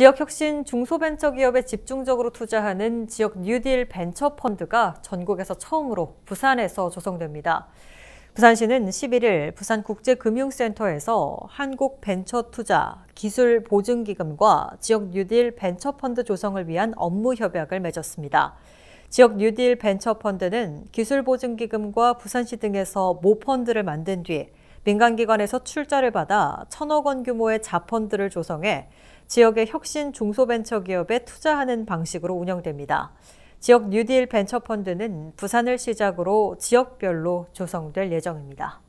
지역 혁신 중소벤처기업에 집중적으로 투자하는 지역 뉴딜 벤처 펀드가 전국에서 처음으로 부산에서 조성됩니다. 부산시는 11일 부산국제금융센터에서 한국벤처투자, 기술보증기금과 지역 뉴딜 벤처펀드 조성을 위한 업무 협약을 맺었습니다. 지역 뉴딜 벤처펀드는 기술보증기금과 부산시 등에서 모펀드를 만든 뒤 민간기관에서 출자를 받아 천억 원 규모의 자펀드를 조성해 지역의 혁신 중소벤처기업에 투자하는 방식으로 운영됩니다. 지역 뉴딜 벤처펀드는 부산을 시작으로 지역별로 조성될 예정입니다.